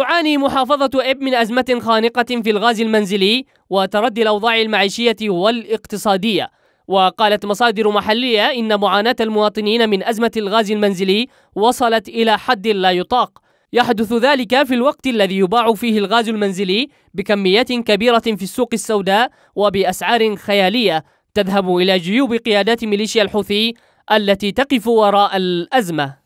تعاني محافظة إب من أزمة خانقة في الغاز المنزلي وتردي الأوضاع المعيشية والاقتصادية وقالت مصادر محلية إن معاناة المواطنين من أزمة الغاز المنزلي وصلت إلى حد لا يطاق يحدث ذلك في الوقت الذي يباع فيه الغاز المنزلي بكميات كبيرة في السوق السوداء وبأسعار خيالية تذهب إلى جيوب قيادات ميليشيا الحوثي التي تقف وراء الأزمة